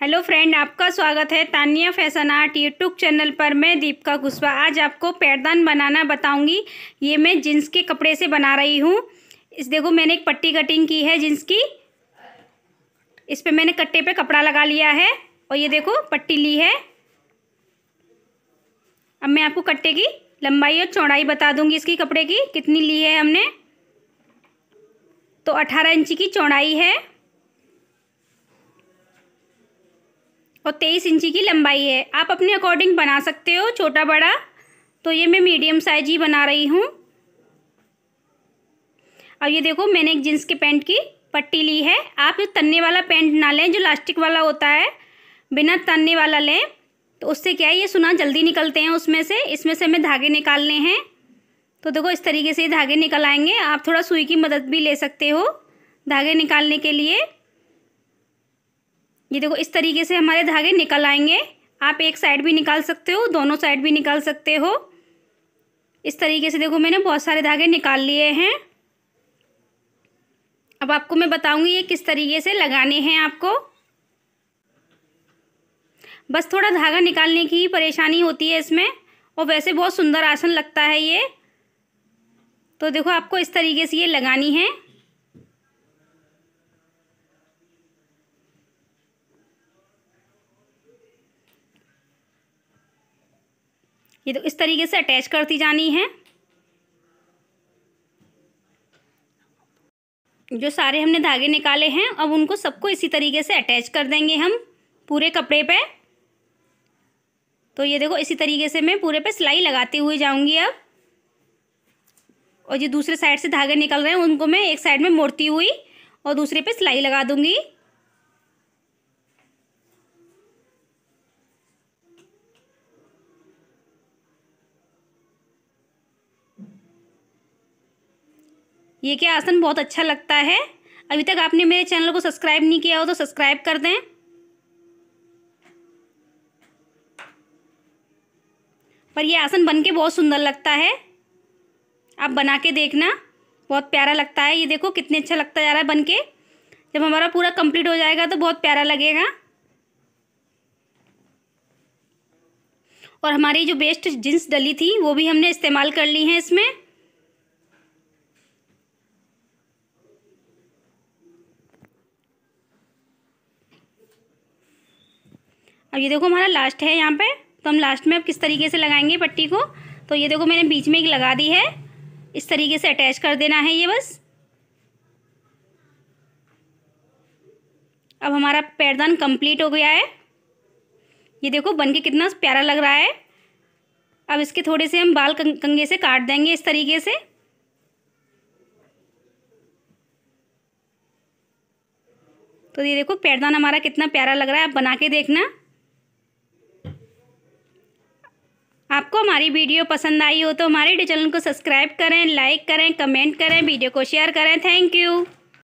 hello friend आपका स्वागत है Tania fashion art YouTube channel पर मैं दीपिका कुशवा आज आपको पैरदान बनाना बताऊंगी ये मैं जींस के कपड़े से बना रही हूँ इस देखो मैंने एक पट्टी कटिंग की है जींस की इस पे मैंने कट्टे पे कपड़ा लगा लिया है और ये देखो पट्टी ली है अब मैं आपको कट्टे की लंबाई और चौड़ाई बता दूंगी इसकी कपड़े की कितनी ली है हमने तो अठारह इंची की चौड़ाई है और तेईस इंची की लंबाई है आप अपने अकॉर्डिंग बना सकते हो छोटा बड़ा तो ये मैं मीडियम साइज ही बना रही हूँ अब ये देखो मैंने एक जीन्स के पैंट की पट्टी ली है आप जो तनने वाला पैंट ना लें जो लास्टिक वाला होता है बिना तनने वाला लें तो उससे क्या है ये सुना जल्दी निकलते हैं उसमें से इसमें से हमें धागे निकालने हैं तो देखो इस तरीके से धागे निकल आएंगे आप थोड़ा सुई की मदद भी ले सकते हो धागे निकालने के लिए ये देखो इस तरीके से हमारे धागे निकल आएंगे आप एक साइड भी निकाल सकते हो दोनों साइड भी निकाल सकते हो इस तरीके से देखो मैंने बहुत सारे धागे निकाल लिए हैं अब आपको मैं बताऊंगी ये किस तरीके से लगाने हैं आपको बस थोड़ा धागा निकालने की ही परेशानी होती है इसमें और वैसे बहुत सुंदर आसन लगता है ये तो देखो आपको इस तरीके से ये लगानी है ये तो इस तरीके से अटैच करती जानी है जो सारे हमने धागे निकाले हैं अब उनको सबको इसी तरीके से अटैच कर देंगे हम पूरे कपड़े पे तो ये देखो इसी तरीके से मैं पूरे पे सिलाई लगाती हुई जाऊंगी अब और जो दूसरे साइड से धागे निकल रहे हैं उनको मैं एक साइड में मोड़ती हुई और दूसरे पे सिलाई लगा दूंगी ये क्या आसन बहुत अच्छा लगता है अभी तक आपने मेरे चैनल को सब्सक्राइब नहीं किया हो तो सब्सक्राइब कर दें पर यह आसन बन के बहुत सुंदर लगता है आप बना के देखना बहुत प्यारा लगता है ये देखो कितने अच्छा लगता जा रहा है बन के जब हमारा पूरा कंप्लीट हो जाएगा तो बहुत प्यारा लगेगा और हमारी जो बेस्ट जीन्स डली थी वो भी हमने इस्तेमाल कर ली है इसमें अब ये देखो हमारा लास्ट है यहाँ पे तो हम लास्ट में अब किस तरीके से लगाएंगे पट्टी को तो ये देखो मैंने बीच में एक लगा दी है इस तरीके से अटैच कर देना है ये बस अब हमारा पैरदान कंप्लीट हो गया है ये देखो बन के कितना प्यारा लग रहा है अब इसके थोड़े से हम बाल कंगे से काट देंगे इस तरीके से तो ये देखो पैरदान हमारा कितना प्यारा लग रहा है आप बना के देखना आपको हमारी वीडियो पसंद आई हो तो हमारे चैनल को सब्सक्राइब करें लाइक करें कमेंट करें वीडियो को शेयर करें थैंक यू